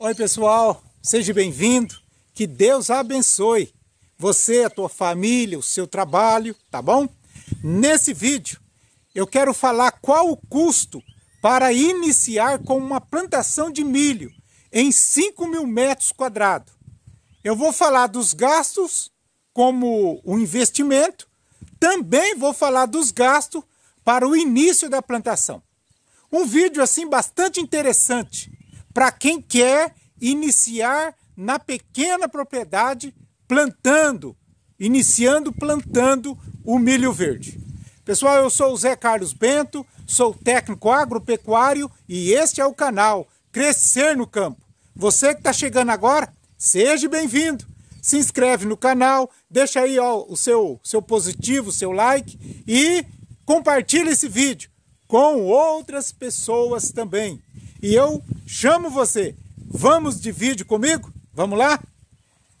Oi, pessoal, seja bem-vindo. Que Deus abençoe você, a tua família, o seu trabalho, tá bom? Nesse vídeo, eu quero falar qual o custo para iniciar com uma plantação de milho em 5 mil metros quadrados. Eu vou falar dos gastos, como o investimento, também vou falar dos gastos para o início da plantação. Um vídeo assim bastante interessante para quem quer iniciar na pequena propriedade plantando, iniciando plantando o milho verde. Pessoal, eu sou o Zé Carlos Bento, sou técnico agropecuário e este é o canal Crescer no Campo. Você que está chegando agora, seja bem-vindo. Se inscreve no canal, deixa aí ó, o seu, seu positivo, seu like e compartilha esse vídeo com outras pessoas também. E eu chamo você. Vamos de vídeo comigo? Vamos lá?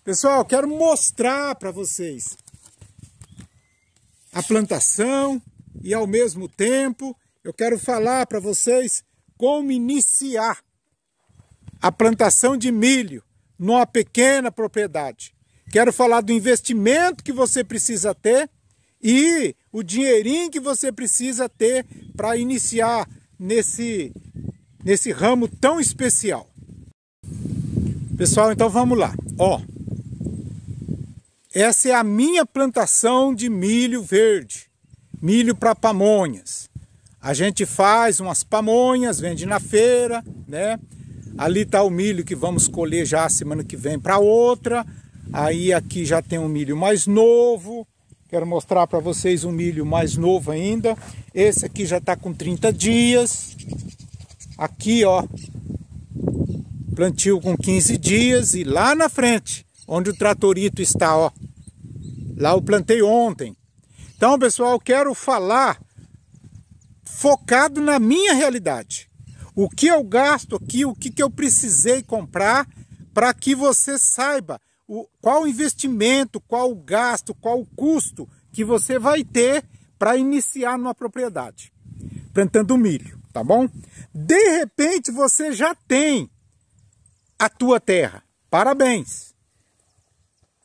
Pessoal, quero mostrar para vocês a plantação e ao mesmo tempo eu quero falar para vocês como iniciar a plantação de milho numa pequena propriedade. Quero falar do investimento que você precisa ter e o dinheirinho que você precisa ter para iniciar nesse nesse ramo tão especial. Pessoal, então vamos lá. Ó, essa é a minha plantação de milho verde, milho para pamonhas. A gente faz umas pamonhas, vende na feira, né? Ali está o milho que vamos colher já a semana que vem para outra. Aí aqui já tem um milho mais novo. Quero mostrar para vocês um milho mais novo ainda. Esse aqui já está com 30 dias. Aqui, ó. Plantio com 15 dias e lá na frente, onde o tratorito está, ó. Lá eu plantei ontem. Então, pessoal, quero falar focado na minha realidade. O que eu gasto aqui, o que, que eu precisei comprar para que você saiba o, qual investimento, qual gasto, qual custo que você vai ter para iniciar numa propriedade plantando milho tá bom? De repente você já tem a tua terra. Parabéns.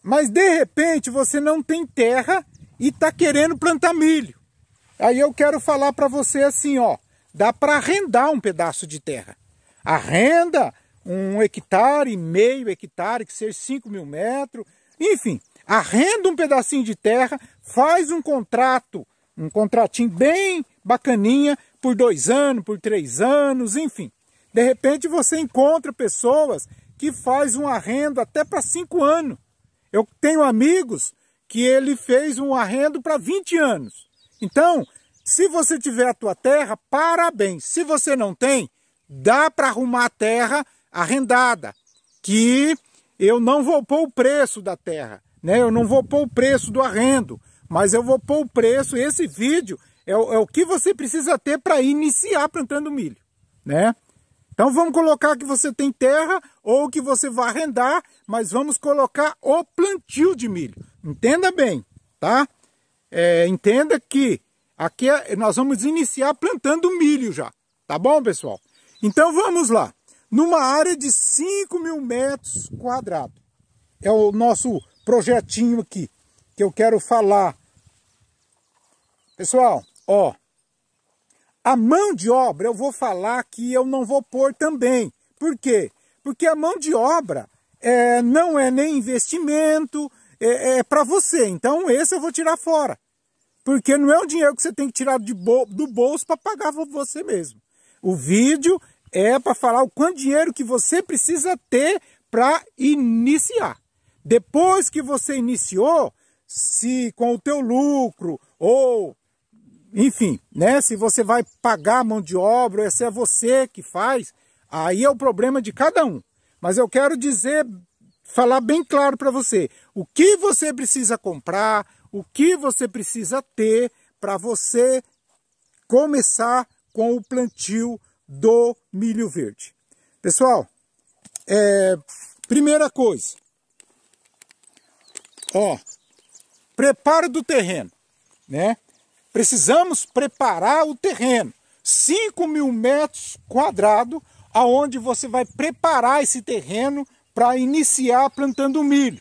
Mas de repente você não tem terra e tá querendo plantar milho. Aí eu quero falar para você assim, ó, dá para arrendar um pedaço de terra. Arrenda um hectare, meio hectare, que seja 5 mil metros, enfim, arrenda um pedacinho de terra, faz um contrato, um contratinho bem bacaninha por dois anos, por três anos, enfim. De repente você encontra pessoas que faz um arrendo até para cinco anos. Eu tenho amigos que ele fez um arrendo para 20 anos. Então, se você tiver a tua terra, parabéns. Se você não tem, dá para arrumar a terra arrendada, que eu não vou pôr o preço da terra, né? Eu não vou pôr o preço do arrendo, mas eu vou pôr o preço. Esse vídeo é o, é o que você precisa ter para iniciar plantando milho, né? Então vamos colocar que você tem terra ou que você vai arrendar, mas vamos colocar o plantio de milho. Entenda bem, tá? É, entenda que aqui é, nós vamos iniciar plantando milho já, tá bom, pessoal? Então vamos lá. Numa área de 5 mil metros quadrados. É o nosso projetinho aqui que eu quero falar. Pessoal, Ó, a mão de obra eu vou falar que eu não vou pôr também. Por quê? Porque a mão de obra é, não é nem investimento, é, é para você. Então esse eu vou tirar fora. Porque não é um dinheiro que você tem que tirar bol do bolso para pagar você mesmo. O vídeo é para falar o quanto dinheiro que você precisa ter para iniciar. Depois que você iniciou, se com o teu lucro ou enfim, né? Se você vai pagar mão de obra, se é você que faz, aí é o problema de cada um. Mas eu quero dizer, falar bem claro para você, o que você precisa comprar, o que você precisa ter para você começar com o plantio do milho verde. Pessoal, é, primeira coisa, ó, preparo do terreno, né? Precisamos preparar o terreno. 5 mil metros quadrados, aonde você vai preparar esse terreno para iniciar plantando milho.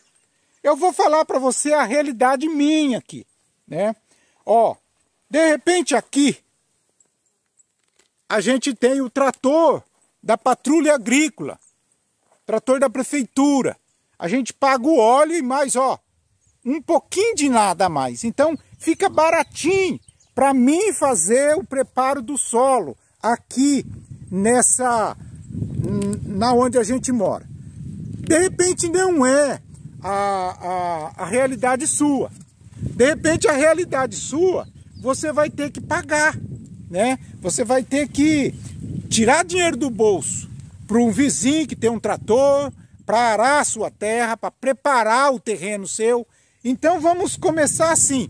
Eu vou falar para você a realidade minha aqui, né? Ó, de repente aqui a gente tem o trator da patrulha agrícola, trator da prefeitura. A gente paga o óleo e mais, ó, um pouquinho de nada a mais. Então, Fica baratinho para mim fazer o preparo do solo aqui nessa na onde a gente mora. De repente não é a, a, a realidade sua. De repente a realidade sua você vai ter que pagar, né? Você vai ter que tirar dinheiro do bolso para um vizinho que tem um trator, para arar a sua terra, para preparar o terreno seu. Então vamos começar assim.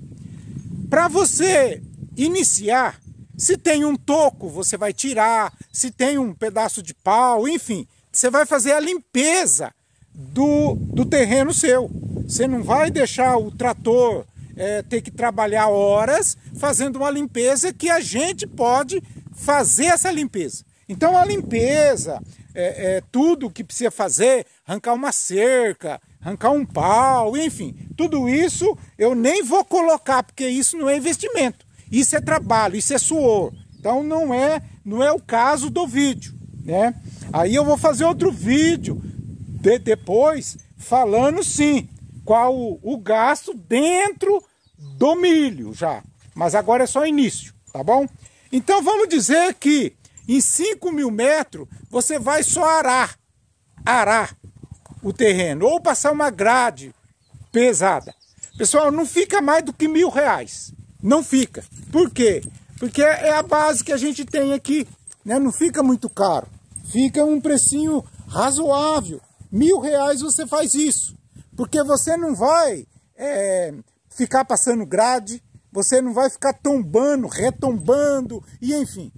Para você iniciar, se tem um toco, você vai tirar, se tem um pedaço de pau, enfim, você vai fazer a limpeza do, do terreno seu. Você não vai deixar o trator é, ter que trabalhar horas fazendo uma limpeza que a gente pode fazer essa limpeza. Então a limpeza, é, é, tudo que precisa fazer, arrancar uma cerca, arrancar um pau, enfim. Tudo isso eu nem vou colocar, porque isso não é investimento. Isso é trabalho, isso é suor. Então não é, não é o caso do vídeo, né? Aí eu vou fazer outro vídeo de, depois falando sim qual o, o gasto dentro do milho já. Mas agora é só início, tá bom? Então vamos dizer que em 5 mil metros você vai só arar. Arar o terreno ou passar uma grade pesada. Pessoal, não fica mais do que mil reais. Não fica. Por quê? Porque é, é a base que a gente tem aqui. Né? Não fica muito caro. Fica um precinho razoável. Mil reais você faz isso. Porque você não vai é, ficar passando grade. Você não vai ficar tombando, retombando e enfim.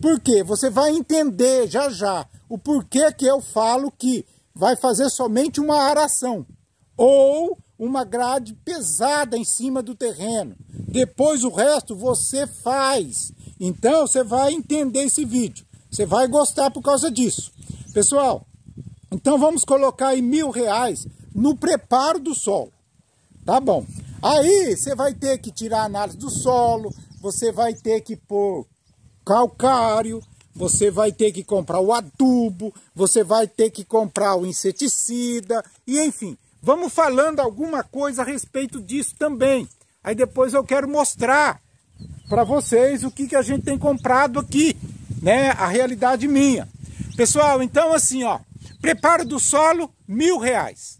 Por quê? Você vai entender já já o porquê que eu falo que vai fazer somente uma aração ou uma grade pesada em cima do terreno. Depois o resto você faz. Então você vai entender esse vídeo. Você vai gostar por causa disso. Pessoal, então vamos colocar aí mil reais no preparo do solo. Tá bom. Aí você vai ter que tirar a análise do solo, você vai ter que pôr calcário, você vai ter que comprar o adubo, você vai ter que comprar o inseticida, e enfim, vamos falando alguma coisa a respeito disso também. Aí depois eu quero mostrar para vocês o que, que a gente tem comprado aqui, né? A realidade minha. Pessoal, então assim, ó, preparo do solo, mil reais.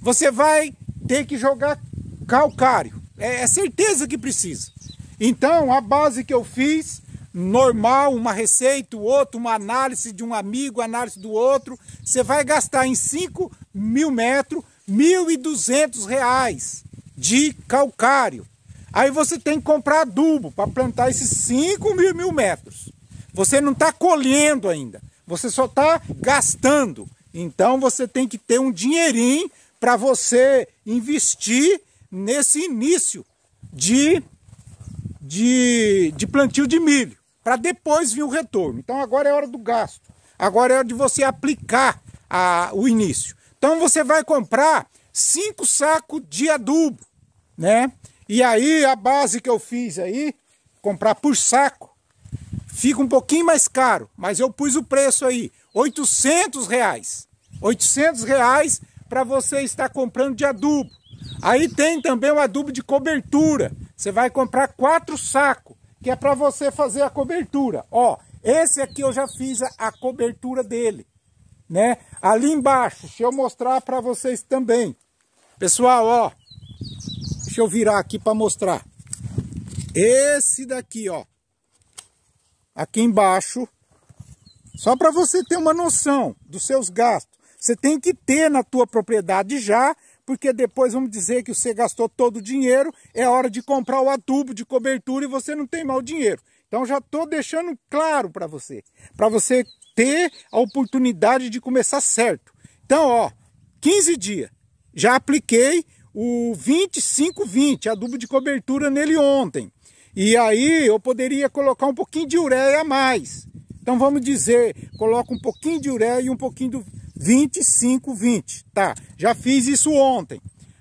Você vai ter que jogar calcário, é, é certeza que precisa. Então, a base que eu fiz normal, uma receita, o outro, uma análise de um amigo, análise do outro, você vai gastar em 5 mil metros 1.200 reais de calcário. Aí você tem que comprar adubo para plantar esses 5 mil, mil metros. Você não está colhendo ainda, você só está gastando. Então você tem que ter um dinheirinho para você investir nesse início de, de, de plantio de milho para depois vir o retorno. Então agora é hora do gasto. Agora é hora de você aplicar a, o início. Então você vai comprar cinco sacos de adubo, né? E aí a base que eu fiz aí, comprar por saco, fica um pouquinho mais caro, mas eu pus o preço aí, 800 reais. 800 reais para você estar comprando de adubo. Aí tem também o adubo de cobertura. Você vai comprar quatro sacos que é para você fazer a cobertura. Ó, esse aqui eu já fiz a, a cobertura dele, né? Ali embaixo, deixa eu mostrar para vocês também. Pessoal, ó, deixa eu virar aqui para mostrar. Esse daqui, ó, aqui embaixo, só para você ter uma noção dos seus gastos. Você tem que ter na tua propriedade já porque depois vamos dizer que você gastou todo o dinheiro, é hora de comprar o adubo de cobertura e você não tem mal dinheiro. Então já estou deixando claro para você, para você ter a oportunidade de começar certo. Então, ó, 15 dias, já apliquei o 25-20, adubo de cobertura nele ontem. E aí eu poderia colocar um pouquinho de ureia a mais. Então vamos dizer, coloca um pouquinho de ureia e um pouquinho do 20. Tá, já fiz isso ontem.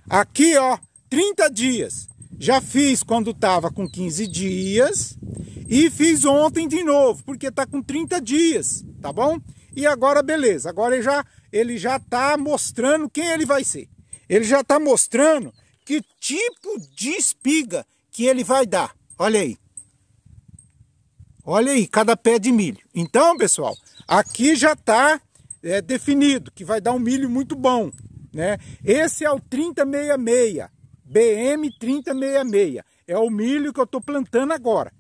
Aqui, ó, 30 dias. Já fiz quando tava com 15 dias e fiz ontem de novo, porque tá com 30 dias, tá bom? E agora beleza, agora ele já ele já tá mostrando quem ele vai ser. Ele já tá mostrando que tipo de espiga que ele vai dar. Olha aí. Olha aí, cada pé de milho. Então, pessoal, aqui já tá é, definido, que vai dar um milho muito bom. Né? Esse é o 3066, BM3066. É o milho que eu estou plantando agora.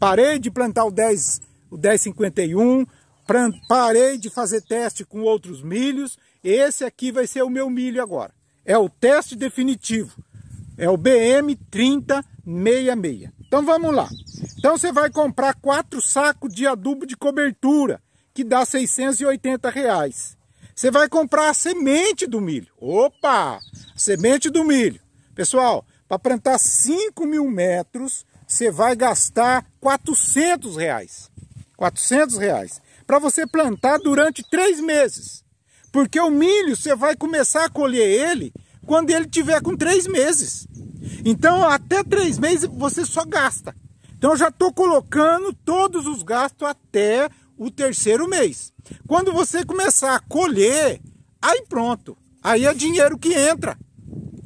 Parei de plantar o 10, o 1051, parei de fazer teste com outros milhos. Esse aqui vai ser o meu milho agora. É o teste definitivo. É o BM3066. Então vamos lá. Então você vai comprar quatro sacos de adubo de cobertura que dá 680 reais. Você vai comprar a semente do milho. Opa! Semente do milho. Pessoal, para plantar 5 mil metros, você vai gastar 400 reais. 400 reais. Para você plantar durante três meses. Porque o milho, você vai começar a colher ele quando ele tiver com três meses. Então, até três meses você só gasta. Então, eu já estou colocando todos os gastos até o terceiro mês. Quando você começar a colher, aí pronto. Aí é dinheiro que entra.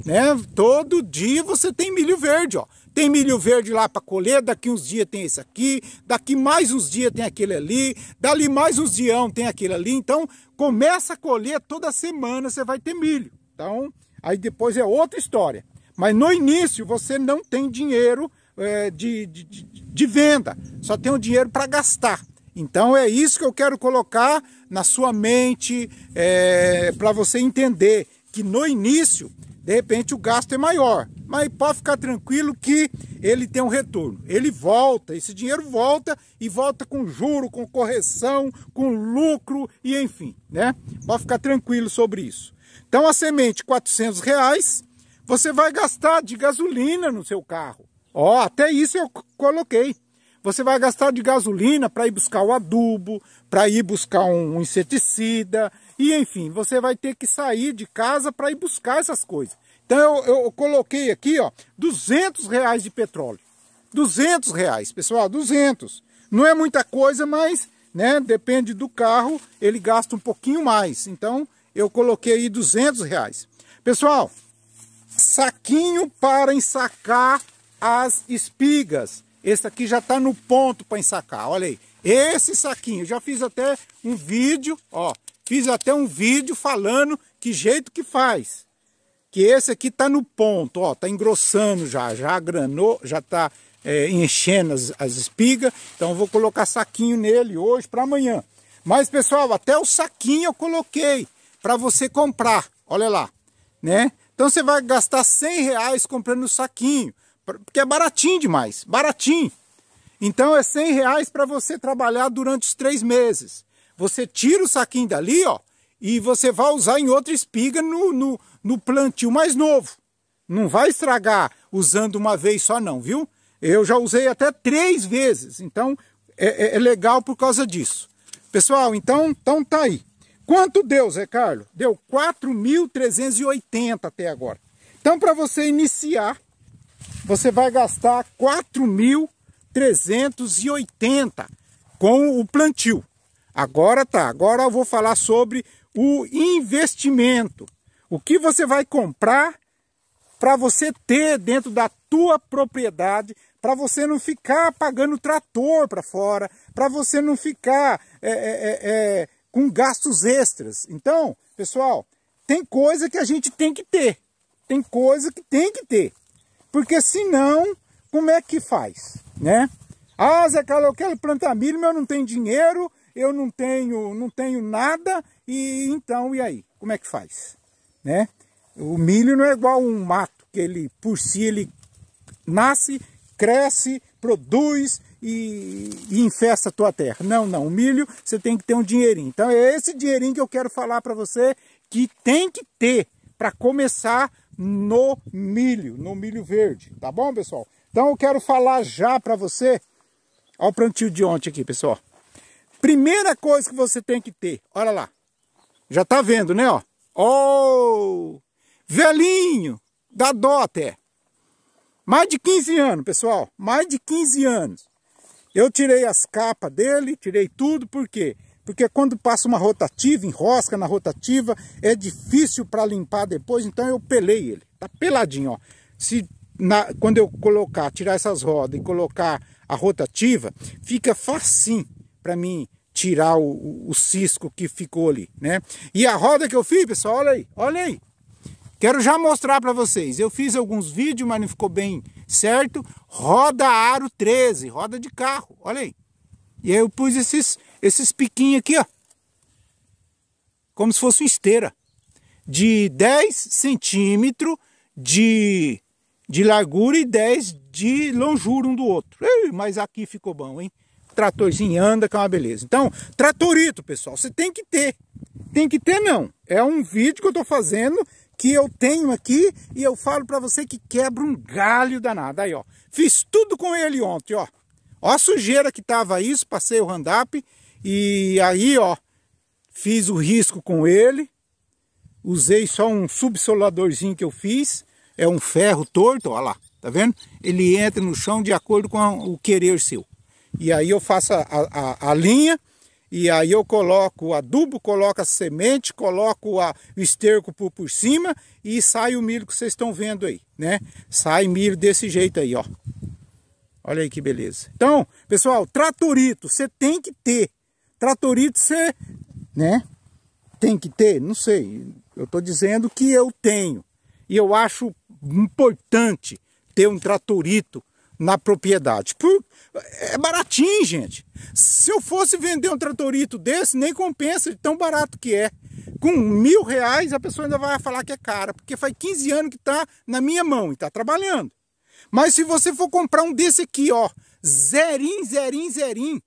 Né? Todo dia você tem milho verde, ó. Tem milho verde lá para colher, daqui uns dias tem esse aqui, daqui mais uns dias tem aquele ali, dali mais uns dias tem aquele ali. Então, começa a colher toda semana você vai ter milho. Então, aí depois é outra história. Mas no início você não tem dinheiro é, de, de, de venda, só tem o dinheiro para gastar. Então é isso que eu quero colocar na sua mente é, para você entender que no início, de repente, o gasto é maior, mas pode ficar tranquilo que ele tem um retorno. Ele volta, esse dinheiro volta e volta com juro, com correção, com lucro e enfim, né? Pode ficar tranquilo sobre isso. Então a semente quatrocentos reais, você vai gastar de gasolina no seu carro. Ó, oh, até isso eu coloquei. Você vai gastar de gasolina para ir buscar o adubo, para ir buscar um inseticida, e enfim, você vai ter que sair de casa para ir buscar essas coisas. Então eu, eu, coloquei aqui, ó, 200 reais de petróleo. 200 reais, pessoal, 200. Não é muita coisa, mas, né, depende do carro, ele gasta um pouquinho mais. Então eu coloquei aí 200 reais. Pessoal, saquinho para ensacar as espigas. Esse aqui já está no ponto para ensacar, olha aí. Esse saquinho, já fiz até um vídeo, ó. Fiz até um vídeo falando que jeito que faz. Que esse aqui está no ponto, ó, tá engrossando já, já granou, já está é, enchendo as, as espigas. Então vou colocar saquinho nele hoje para amanhã. Mas pessoal, até o saquinho eu coloquei para você comprar, olha lá, né? Então você vai gastar 100 reais comprando o saquinho. Porque é baratinho demais, baratinho. Então é 100 reais para você trabalhar durante os três meses. Você tira o saquinho dali, ó, e você vai usar em outra espiga no, no, no plantio mais novo. Não vai estragar usando uma vez só não, viu? Eu já usei até três vezes, então é, é, é legal por causa disso. Pessoal, então, então tá aí. Quanto deu, Zé Carlos? Deu 4.380 até agora. Então, para você iniciar, você vai gastar 4.380 com o plantio. Agora tá, agora eu vou falar sobre o investimento. O que você vai comprar para você ter dentro da tua propriedade, para você não ficar pagando trator para fora, para você não ficar é, é, é, é, com gastos extras. Então, pessoal, tem coisa que a gente tem que ter, tem coisa que tem que ter. Porque senão, como é que faz, né? Ah, Zé Carlos, eu quero plantar milho, mas eu não tenho dinheiro, eu não tenho, não tenho nada, e então, e aí? Como é que faz, né? O milho não é igual um mato, que ele, por si, ele nasce, cresce, produz e, e infesta a tua terra. Não, não, o milho você tem que ter um dinheirinho. Então é esse dinheirinho que eu quero falar para você que tem que ter para começar no milho, no milho verde, tá bom, pessoal? Então eu quero falar já para você, ao o plantio de ontem aqui, pessoal. Primeira coisa que você tem que ter, olha lá, já tá vendo, né, ó? Oh, velhinho, da dó até. Mais de 15 anos, pessoal, mais de 15 anos. Eu tirei as capas dele, tirei tudo, porque quê? porque quando passa uma rotativa, enrosca na rotativa, é difícil para limpar depois, então eu pelei ele, tá peladinho, ó. Se na, quando eu colocar, tirar essas rodas e colocar a rotativa, fica facinho para mim tirar o, o, cisco que ficou ali, né? E a roda que eu fiz, pessoal, olha aí, olha aí. Quero já mostrar para vocês. Eu fiz alguns vídeos, mas não ficou bem certo. Roda aro 13, roda de carro, olha aí. E aí eu pus esses esses piquinhos aqui, ó. Como se fosse uma esteira. De 10 centímetros de, de largura e 10 de longura um do outro. Ei, mas aqui ficou bom, hein? Tratorzinho anda, que é uma beleza. Então, tratorito, pessoal, você tem que ter. Tem que ter, não. É um vídeo que eu tô fazendo, que eu tenho aqui, e eu falo para você que quebra um galho danado. Aí, ó. Fiz tudo com ele ontem, ó. Ó a sujeira que tava isso, passei o hand-up e aí, ó, fiz o risco com ele. Usei só um subsoladorzinho que eu fiz. É um ferro torto, ó lá, tá vendo? Ele entra no chão de acordo com o querer seu. E aí eu faço a, a, a linha e aí eu coloco o adubo, coloco a semente, coloco a, o esterco por, por cima e sai o milho que vocês estão vendo aí, né? Sai milho desse jeito aí, ó. Olha aí que beleza. Então, pessoal, tratorito, você tem que ter. Tratorito você, né? Tem que ter? Não sei. Eu estou dizendo que eu tenho. E eu acho importante ter um tratorito na propriedade. Por... É baratinho, gente. Se eu fosse vender um tratorito desse, nem compensa de tão barato que é. Com mil reais, a pessoa ainda vai falar que é cara, porque faz 15 anos que está na minha mão e está trabalhando. Mas se você for comprar um desse aqui, ó, zerim, zerim, zerim,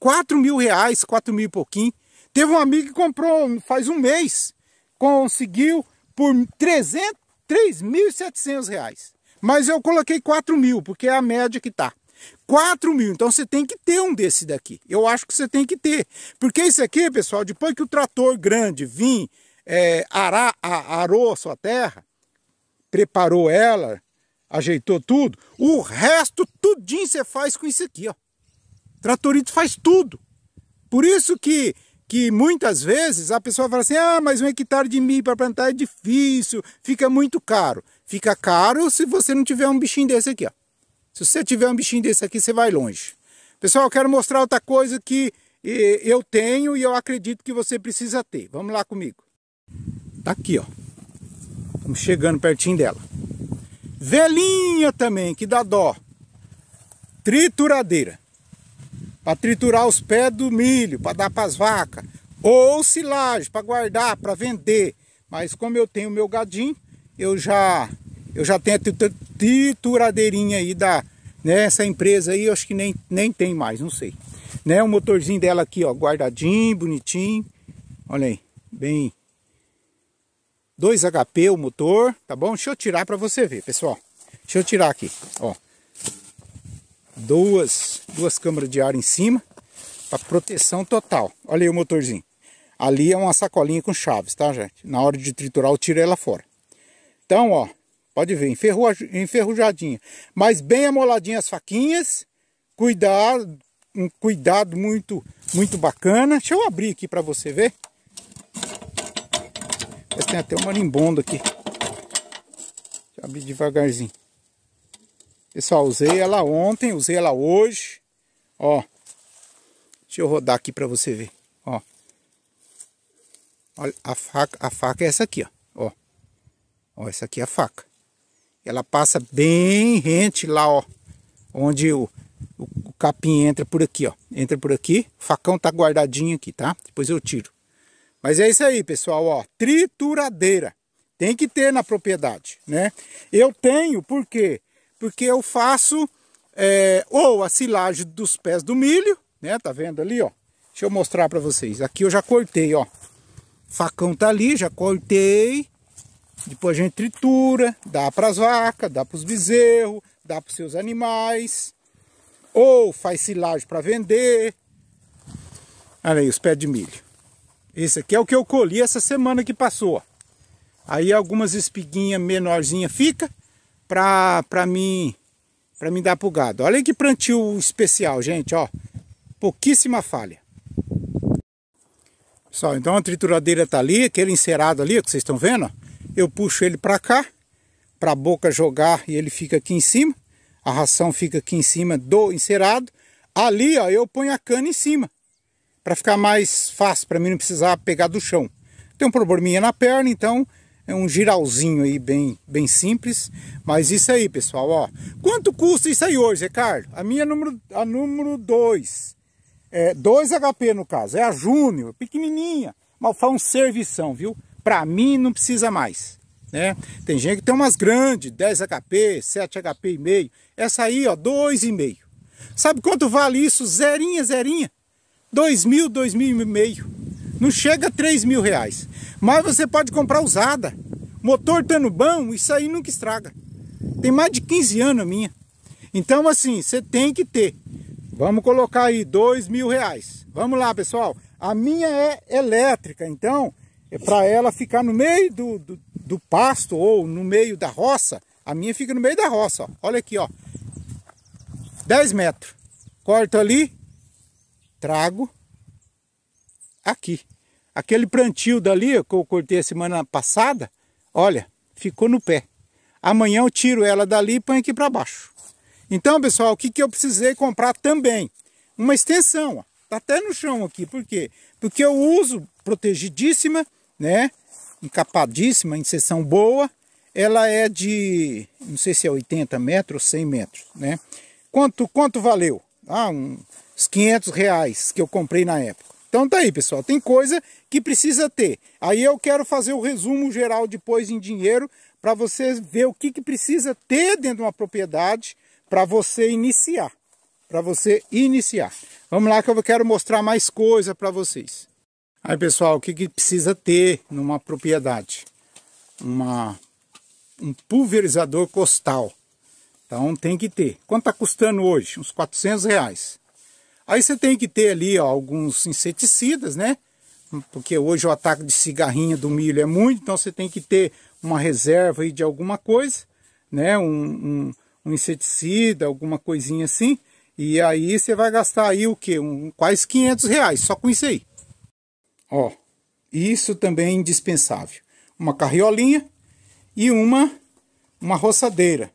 4 mil reais, 4 mil e pouquinho. Teve um amigo que comprou faz um mês, conseguiu por 300, 3.700 reais. Mas eu coloquei 4 mil, porque é a média que tá. 4 mil, então você tem que ter um desse daqui. Eu acho que você tem que ter. Porque esse aqui, pessoal, depois que o trator grande vir, é, arar, arou a sua terra, preparou ela, ajeitou tudo, o resto tudinho você faz com isso aqui, ó. Tratorito faz tudo. Por isso que, que muitas vezes a pessoa fala assim: ah, mas um hectare de milho para plantar é difícil, fica muito caro. Fica caro se você não tiver um bichinho desse aqui. Ó. Se você tiver um bichinho desse aqui, você vai longe. Pessoal, eu quero mostrar outra coisa que eh, eu tenho e eu acredito que você precisa ter. Vamos lá comigo. Tá aqui, ó. Estamos chegando pertinho dela. Velhinha também, que dá dó. Trituradeira para triturar os pés do milho, para dar para as vacas, ou silagem para guardar, para vender. Mas como eu tenho meu gadinho, eu já eu já tenho a trituradeirinha aí da nessa né, empresa aí, eu acho que nem nem tem mais, não sei. Né, o motorzinho dela aqui, ó, guardadinho, bonitinho. Olha aí, bem 2 HP o motor, tá bom? Deixa eu tirar para você ver, pessoal. Deixa eu tirar aqui, ó duas, duas câmaras de ar em cima para proteção total. Olha aí o motorzinho. Ali é uma sacolinha com chaves, tá, gente? Na hora de triturar, eu tiro ela fora. Então, ó, pode ver, enferrujadinha. Mas bem amoladinha as faquinhas. Cuidado, um cuidado muito, muito bacana. Deixa eu abrir aqui para você ver. Mas tem até um marimbondo aqui. Deixa eu abrir devagarzinho. Pessoal, usei ela ontem, usei ela hoje. Ó. Deixa eu rodar aqui para você ver. Ó. Olha, a faca, a faca é essa aqui, ó. Ó. Ó, essa aqui é a faca. Ela passa bem rente lá, ó. Onde o, o, o capim entra por aqui, ó. Entra por aqui. O facão tá guardadinho aqui, tá? Depois eu tiro. Mas é isso aí, pessoal, ó, trituradeira. Tem que ter na propriedade, né? Eu tenho porque porque eu faço é, ou a silagem dos pés do milho, né? Tá vendo ali, ó? Deixa eu mostrar para vocês. Aqui eu já cortei, ó. facão tá ali, já cortei. Depois a gente tritura, dá para as vacas, dá para os bezerros, dá para os seus animais. Ou faz silagem para vender. Olha aí os pés de milho. Esse aqui é o que eu colhi essa semana que passou. Aí algumas espiguinhas menorzinha fica para mim para me dar pro gado. Olha que plantio especial, gente, ó. Pouquíssima falha. Pessoal, então a trituradeira tá ali, aquele encerado ali que vocês estão vendo, eu puxo ele para cá, para a boca jogar e ele fica aqui em cima. A ração fica aqui em cima do encerado. Ali, ó, eu ponho a cana em cima, para ficar mais fácil, para mim não precisar pegar do chão. Tem um probleminha na perna, então é um giralzinho aí bem, bem simples. Mas isso aí, pessoal, ó. Quanto custa isso aí hoje, Ricardo? A minha é número, a número 2. É, 2 HP no caso. É a Júnior, pequenininha. Mas faz um servição, viu? Pra mim não precisa mais. Né? Tem gente que tem umas grandes, 10 HP, 7 HP e meio. Essa aí, ó, 2,5. Sabe quanto vale isso? Zerinha, zerinha. 2 mil, 2 mil e meio. Não chega a 3 mil reais. Mas você pode comprar usada. Motor estando bom, isso aí nunca estraga. Tem mais de 15 anos a minha. Então, assim, você tem que ter. Vamos colocar aí 2 mil reais. Vamos lá, pessoal. A minha é elétrica, então, é para ela ficar no meio do, do, do pasto ou no meio da roça. A minha fica no meio da roça, ó. Olha aqui, ó. 10 metros. Corto ali, trago aqui. Aquele plantio dali que eu cortei a semana passada, olha, ficou no pé. Amanhã eu tiro ela dali e ponho aqui para baixo. Então, pessoal, o que, que eu precisei comprar também? Uma extensão, ó. Tá até no chão aqui, por quê? Porque eu uso protegidíssima, né? Encapadíssima, em seção boa. Ela é de, não sei se é 80 metros ou 100 metros, né? Quanto, quanto valeu? Ah, uns 500 reais que eu comprei na época. Então tá aí, pessoal. Tem coisa que precisa ter. Aí eu quero fazer o resumo geral depois em dinheiro para você ver o que, que precisa ter dentro de uma propriedade para você iniciar. Para você iniciar. Vamos lá que eu quero mostrar mais coisa para vocês. Aí, pessoal, o que, que precisa ter numa propriedade? Uma, um pulverizador costal. Então tem que ter. Quanto está custando hoje? Uns 400 reais. Aí você tem que ter ali ó, alguns inseticidas, né? Porque hoje o ataque de cigarrinha do milho é muito, então você tem que ter uma reserva aí de alguma coisa, né? Um, um, um inseticida, alguma coisinha assim. E aí você vai gastar aí o que? Um, quase 500 reais só com isso aí. Ó, isso também é indispensável. Uma carriolinha e uma, uma roçadeira.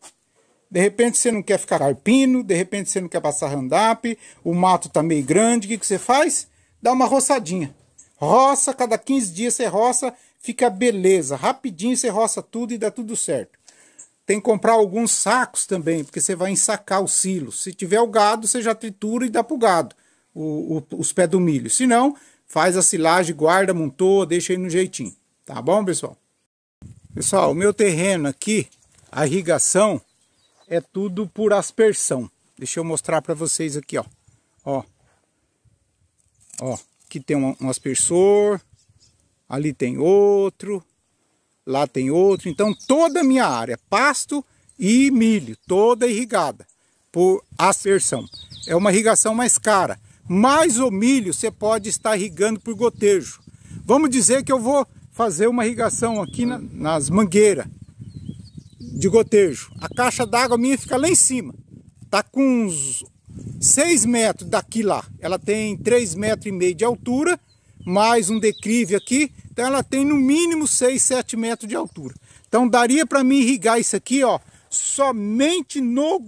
De repente você não quer ficar carpino, de repente você não quer passar hand-up, o mato está meio grande, o que, que você faz? Dá uma roçadinha. Roça, cada 15 dias você roça, fica beleza. Rapidinho você roça tudo e dá tudo certo. Tem que comprar alguns sacos também, porque você vai ensacar os silos Se tiver o gado, você já tritura e dá para o, gado os pés do milho. Se não, faz a silagem, guarda, montou, deixa aí no jeitinho. Tá bom, pessoal? Pessoal, o meu terreno aqui, a irrigação é tudo por aspersão. Deixa eu mostrar para vocês aqui, ó. Ó. Ó, aqui tem um, um aspersor, ali tem outro, lá tem outro. Então toda a minha área, pasto e milho, toda irrigada por aspersão. É uma irrigação mais cara. Mas o milho você pode estar irrigando por gotejo. Vamos dizer que eu vou fazer uma irrigação aqui na, nas mangueiras de gotejo. A caixa d'água minha fica lá em cima. Tá com uns 6 metros daqui lá. Ela tem três metros e meio de altura, mais um declive aqui. Então ela tem no mínimo 6, 7 metros de altura. Então daria para mim irrigar isso aqui, ó, somente no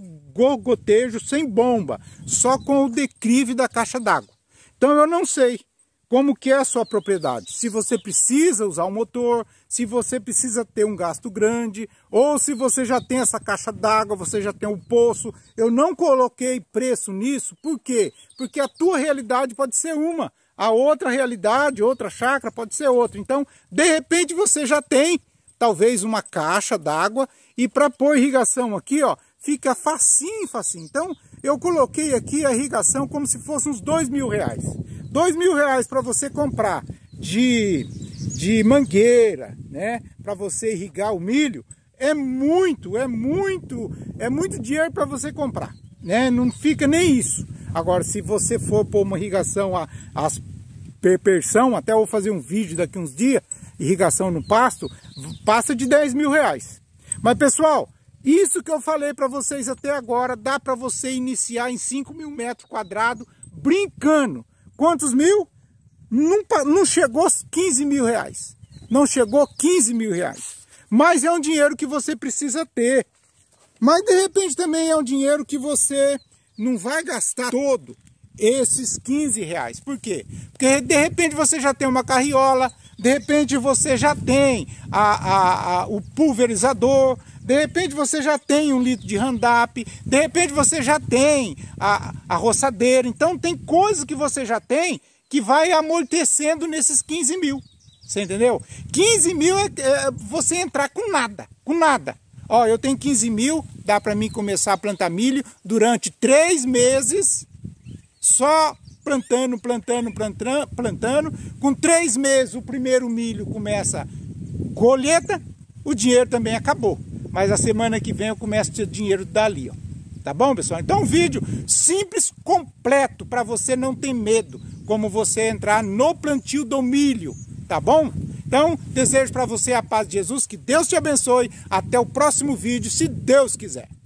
gotejo sem bomba, só com o declive da caixa d'água. Então eu não sei como que é a sua propriedade. Se você precisa usar o um motor, se você precisa ter um gasto grande, ou se você já tem essa caixa d'água, você já tem o um poço. Eu não coloquei preço nisso, por quê? Porque a tua realidade pode ser uma, a outra realidade, outra chácara pode ser outra. Então, de repente você já tem talvez uma caixa d'água e para pôr irrigação aqui, ó, fica facinho, facinho. Então, eu coloquei aqui a irrigação como se fosse uns dois mil reais dois mil reais para você comprar de, de mangueira, né? Para você irrigar o milho, é muito, é muito, é muito dinheiro para você comprar, né? Não fica nem isso. Agora, se você for pôr uma irrigação a, a perpersão, até vou fazer um vídeo daqui uns dias, irrigação no pasto, passa de 10 mil reais. Mas pessoal, isso que eu falei para vocês até agora, dá para você iniciar em 5 mil metros quadrados brincando. Quantos mil? Não, não chegou 15 mil reais. Não chegou 15 mil reais. Mas é um dinheiro que você precisa ter. Mas de repente também é um dinheiro que você não vai gastar todo esses 15 reais. Por quê? Porque de repente você já tem uma carriola, de repente você já tem a, a, a, o pulverizador, de repente você já tem um litro de hand de repente você já tem a, a roçadeira. Então tem coisa que você já tem que vai amortecendo nesses 15 mil. Você entendeu? 15 mil é, é você entrar com nada, com nada. Ó, eu tenho 15 mil, dá para mim começar a plantar milho durante três meses, só plantando, plantando, plantando, plantando. Com três meses o primeiro milho começa colheita, o dinheiro também acabou. Mas a semana que vem eu começo a tirar dinheiro dali, ó. Tá bom, pessoal? Então, um vídeo simples, completo, para você não ter medo como você entrar no plantio do milho, tá bom? Então, desejo para você a paz de Jesus, que Deus te abençoe. Até o próximo vídeo, se Deus quiser.